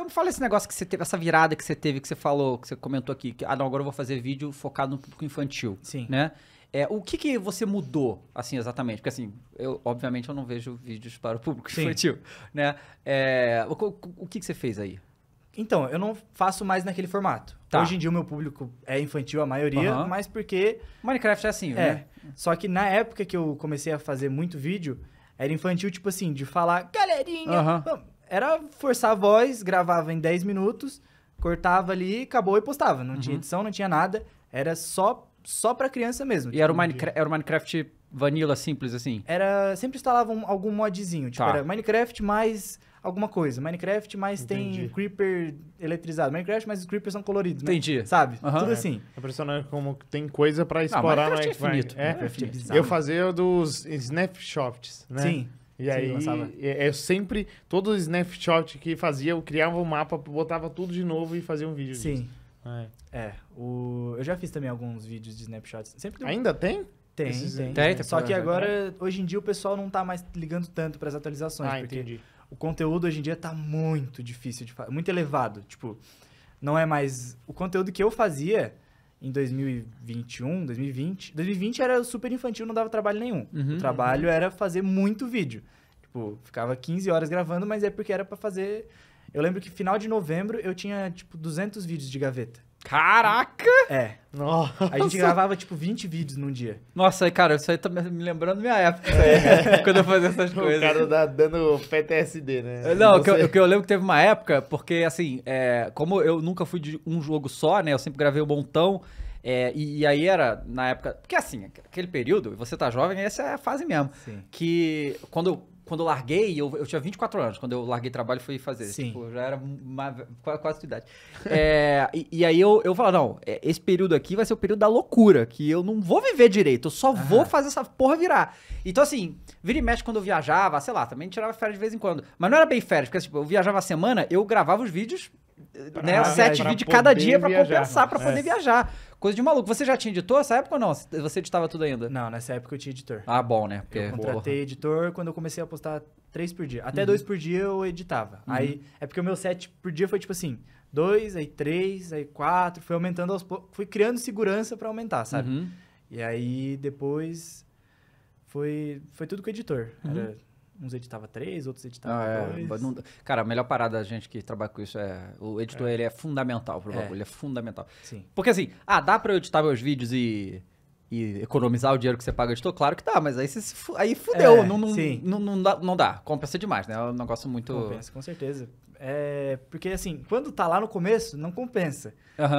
Então me fala esse negócio que você teve, essa virada que você teve, que você falou, que você comentou aqui, que ah, não, agora eu vou fazer vídeo focado no público infantil. Sim. Né? É, o que, que você mudou, assim, exatamente? Porque, assim, eu, obviamente eu não vejo vídeos para o público Sim. infantil, né? É, o, o, o que, que você fez aí? Então, eu não faço mais naquele formato. Tá. Hoje em dia o meu público é infantil, a maioria, uhum. mas porque... Minecraft é assim, é. né? Só que na época que eu comecei a fazer muito vídeo, era infantil, tipo assim, de falar, galerinha, uhum. vamos era forçar a voz, gravava em 10 minutos, cortava ali, acabou e postava. Não uhum. tinha edição, não tinha nada. Era só só pra criança mesmo. E tipo, era o, tipo, Minecraft, era o Minecraft vanilla simples, assim? Era. Sempre instalava um, algum modzinho. Tipo, tá. era Minecraft mais alguma coisa. Minecraft mais Entendi. tem creeper eletrizado. Minecraft mais os creepers são coloridos. Né? Entendi. Sabe? Uhum. Tudo é. assim. É impressionante como tem coisa pra ah, explorar. Não, Minecraft, é infinito. É, é bizarro. Eu fazia dos snapshots, né? Sim. E Sim, aí é, eu sempre, todo snapshot que fazia, eu criava um mapa, botava tudo de novo e fazia um vídeo Sim. Disso. É. é o, eu já fiz também alguns vídeos de snapshots. Sempre Ainda tem? Tem, Esses... tem. tem, tem Só que agora, hoje em dia, o pessoal não tá mais ligando tanto para as atualizações. Ah, porque entendi. O conteúdo hoje em dia tá muito difícil de fazer, muito elevado. Tipo, não é mais. O conteúdo que eu fazia em 2021, 2020. 2020 era super infantil, não dava trabalho nenhum. Uhum, o trabalho uhum. era fazer muito vídeo. Tipo, ficava 15 horas gravando, mas é porque era para fazer. Eu lembro que final de novembro eu tinha, tipo, 200 vídeos de gaveta. Caraca! É. Nossa. A gente gravava, tipo, 20 vídeos num dia. Nossa, cara, isso aí tá me lembrando minha época. É. Né, quando eu fazia essas coisas. O cara tá dando PTSD, né? Não, o que, eu, o que eu lembro que teve uma época, porque, assim, é, como eu nunca fui de um jogo só, né? Eu sempre gravei um montão. É, e, e, aí era, na época. Porque assim, aquele período, você tá jovem, essa é a fase mesmo. Sim. Que quando eu quando eu larguei, eu, eu tinha 24 anos. Quando eu larguei trabalho, fui fazer. Sim. Tipo, já era uma, quase, quase a idade. é, e, e, aí eu, eu falo, não, é, esse período aqui vai ser o período da loucura, que eu não vou viver direito, eu só ah. vou fazer essa porra virar. Então, assim, vira e mexe quando eu viajava, sei lá, também tirava férias de vez em quando. Mas não era bem férias, porque tipo, eu viajava a semana, eu gravava os vídeos, né, pra, né? Sete vídeos cada dia para compensar, para poder é. viajar. Coisa de maluco. Você já tinha editor nessa época ou não? Você editava tudo ainda? Não, nessa época eu tinha editor. Ah, bom, né? Porque... Eu contratei Porra. editor quando eu comecei a postar três por dia. Até uhum. dois por dia eu editava. Uhum. Aí, é porque o meu set por dia foi tipo assim, dois, aí três, aí quatro, foi aumentando aos poucos, fui criando segurança para aumentar, sabe? Uhum. E aí, depois, foi, foi tudo com o editor. Era uhum uns editava três, outros editava ah, é, dois. É, não, cara, a melhor parada da gente que trabalha com isso é. O editor é. ele é fundamental pro é. bagulho, é. é fundamental. Sim. Porque assim, ah, dá pra eu editar meus vídeos e. E economizar o dinheiro que você paga editor, claro que dá, mas aí, você, aí fudeu, é, não, não, sim. não, não, dá, não dá. Compensa demais, né? É um negócio muito. Compensa, com certeza. É, porque assim, quando tá lá no começo, não compensa.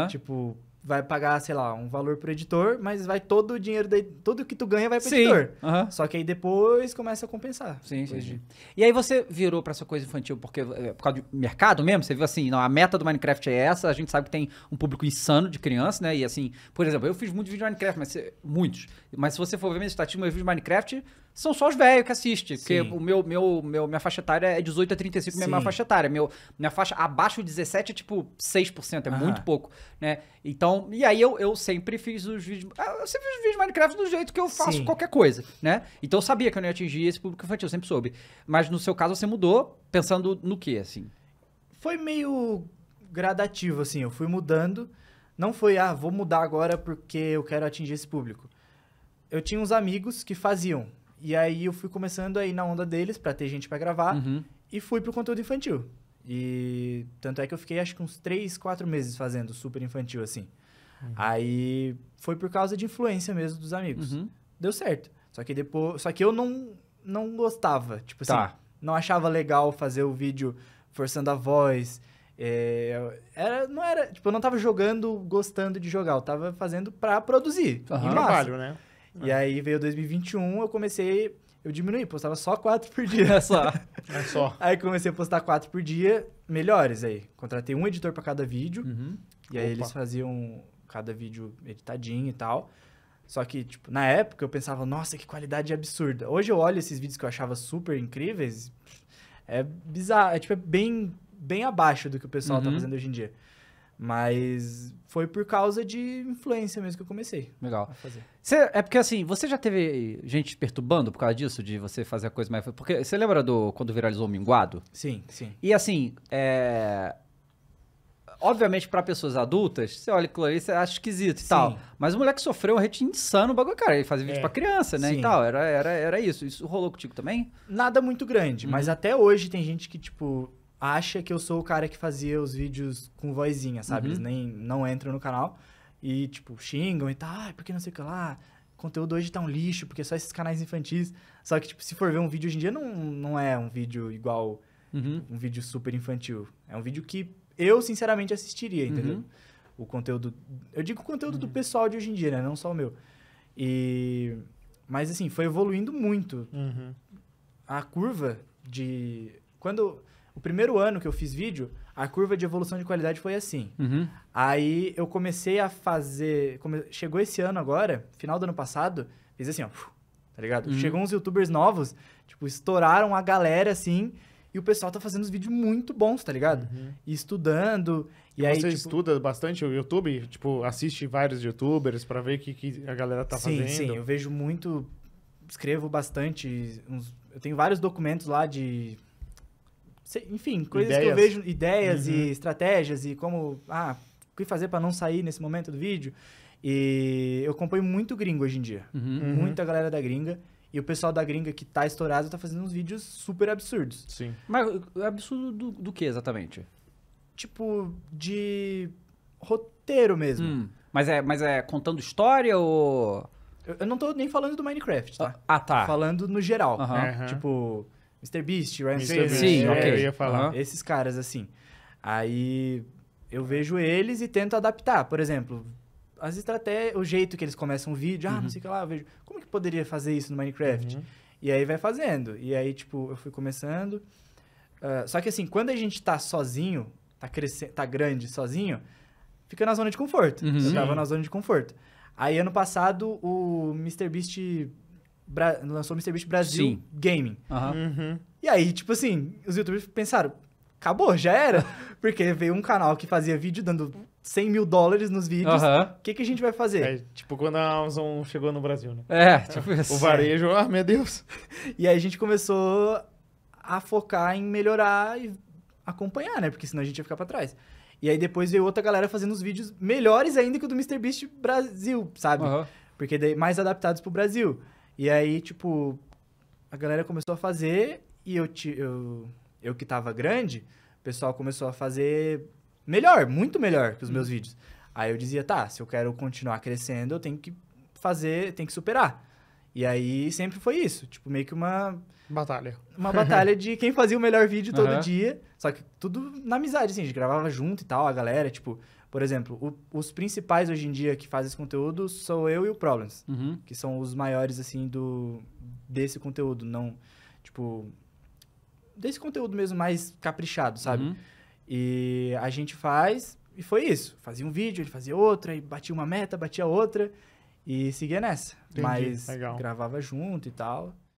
Tipo, vai pagar, sei lá, um valor pro editor, mas vai todo o dinheiro, de, tudo que tu ganha vai pro sim. editor. Uhum. Só que aí depois começa a compensar. Sim, sim, E aí você virou para essa coisa infantil porque eh, por causa do mercado mesmo? Você viu assim, não, a meta do Minecraft é essa, a gente sabe que tem um público insano de criança, né? E assim, por exemplo, eu fiz muito vídeo de Minecraft, mas eh, muitos. Mas se você for ver minha estatística, meu vídeo de Minecraft são só os velhos que assistem. Porque o meu, meu, meu, minha faixa etária é 18 a 35, minha Sim. faixa etária. Meu, minha faixa abaixo de 17 é tipo 6%, é muito pouco, né? Então, e aí eu, eu sempre fiz os vídeos. Ah, eu sempre fiz os vídeos de Minecraft do jeito que eu faço Sim. qualquer coisa, né? Então eu sabia que eu não ia atingir esse público infantil, eu sempre soube. Mas no seu caso você mudou pensando no que, assim? Foi meio gradativo, assim. Eu fui mudando. Não foi, ah, vou mudar agora porque eu quero atingir esse público. Eu tinha uns amigos que faziam e aí eu fui começando aí na onda deles para ter gente para gravar uhum. e fui pro conteúdo infantil. E tanto é que eu fiquei acho que uns 3, 4 meses fazendo super infantil assim. Uhum. Aí foi por causa de influência mesmo dos amigos. Uhum. Deu certo. Só que depois, só que eu não não gostava, tipo assim, tá. assim, não achava legal fazer o vídeo forçando a voz. É, era, não era, tipo, eu não tava jogando gostando de jogar, eu tava fazendo pra produzir. Uhum. Trabalho, né? E ah. aí veio 2021, eu comecei. Eu diminuí, postava só quatro por dia. É só. é só. Aí comecei a postar quatro por dia, melhores aí. Contratei um editor para cada vídeo. Uhum. E aí Opa. eles faziam cada vídeo editadinho e tal. Só que, tipo, na época eu pensava, nossa, que qualidade absurda. Hoje eu olho esses vídeos que eu achava super incríveis, é bizarro, é tipo, é bem, bem abaixo do que o pessoal tá uhum. tá fazendo hoje em dia. Mas foi por causa de influência mesmo que eu comecei. Legal. A fazer. é porque assim, você já teve gente perturbando por causa disso, de você fazer a coisa mais. Porque você lembra do quando viralizou o Minguado? Sim, sim. E assim, é. Obviamente, para pessoas adultas, você olha aquilo ali, você acha esquisito e sim. tal. Mas o moleque sofreu um retinho insano, o bagulho, cara. Ele fazia vídeo é, pra criança, né? Sim. E tal. Era, era, era isso. Isso rolou contigo também? Nada muito grande, mas uhum. até hoje tem gente que, tipo, acha que eu sou o cara que fazia os vídeos com vozinha, sabe? Uhum. Eles nem não entram no canal e, tipo, xingam e tal, ah, porque não sei o que lá, conteúdo hoje tá um lixo, porque é só esses canais infantis. Só que, tipo, se for ver um vídeo hoje em dia, não, não é um vídeo igual uhum. um vídeo super infantil. É um vídeo que eu, sinceramente, assistiria, entendeu? Uhum. O conteúdo. Eu digo o conteúdo do uhum. pessoal de hoje em dia, né? Não só o meu. E. Mas assim, foi evoluindo muito. Uhum. A curva de. Quando o primeiro ano que eu fiz vídeo, a curva de evolução de qualidade foi assim. Uhum. Aí eu comecei a fazer. Come... Chegou esse ano agora, final do ano passado, fiz assim, ó. Tá ligado? Uhum. Chegou uns youtubers novos, tipo, estouraram a galera assim. E o pessoal tá fazendo uns vídeos muito bons, tá ligado? Uhum. E estudando. E, e aí, você tipo... estuda bastante o YouTube? Tipo, assiste vários youtubers para ver o que, que, a galera tá sim, fazendo? Sim, sim. Eu vejo muito. Escrevo bastante. Uns... Eu tenho vários documentos lá de enfim, coisas ideias. que eu vejo, ideias uhum. e estratégias e como, ah, o que fazer para não sair nesse momento do vídeo. E eu acompanho muito gringo hoje em dia. Uhum. uhum. Muita galera da gringa. E o pessoal da gringa que tá estourado tá fazendo uns vídeos super absurdos. Sim. Mas é absurdo do, do que exatamente? Tipo, de roteiro mesmo. Hum. Mas, é, mas é contando história ou. Eu, eu não tô nem falando do Minecraft, tá? Ah, ah tá. Falando no geral. Uhum. Uhum. Tipo Mr. Beast, Ryan Beast. Sim, é, okay. eu ia falar. Uhum. Esses caras, assim. Aí eu vejo eles e tento adaptar. Por exemplo, as estratégias, o jeito que eles começam o vídeo, ah, uhum. não sei o que lá, eu vejo. Como que poderia fazer isso no Minecraft? Uhum. E aí vai fazendo. E aí, tipo, eu fui começando. Uh, só que assim, quando a gente tá sozinho, tá crescendo, tá grande sozinho, fica na zona de conforto. Uhum. Eu tava na zona de conforto. Aí ano passado o Beast Bra lançou MrBeast Brasil Sim. Gaming. Uhum. E aí, tipo assim, os youtubers pensaram, acabou, já era. Porque veio um canal que fazia vídeo dando 100 mil dólares nos vídeos. O uhum. que, que a gente vai fazer? É, tipo quando a Amazon chegou no Brasil, né? É, tipo assim. O varejo, ah, meu Deus. E aí a gente começou a focar em melhorar e acompanhar, né? Porque senão a gente ia ficar pra trás. E aí depois veio outra galera fazendo os vídeos melhores ainda que o do MrBeast Brasil, sabe? Uhum. Porque daí mais adaptados pro Brasil. E aí, tipo, a galera começou a fazer e eu, eu, eu que tava grande, o pessoal começou a fazer melhor, muito melhor que os hum. meus uhum. vídeos. Aí eu dizia, tá, se eu quero continuar crescendo, eu tenho que fazer, tenho que superar. E aí sempre foi isso, tipo, meio que uma. Batalha. Uma batalha de quem fazia o melhor vídeo todo uhum. dia. Só que tudo na amizade, assim, a gente gravava junto e tal, a galera, tipo. Por exemplo, o, os principais hoje em dia que fazem esse conteúdo sou eu e o Problems, uhum. que são os maiores, assim, do desse conteúdo, não, tipo, desse conteúdo mesmo mais caprichado, sabe? Uhum. E a gente faz, e foi isso. Fazia um vídeo, ele fazia outro, aí batia uma meta, batia outra e seguia nessa. Entendi, mas legal. gravava junto e tal.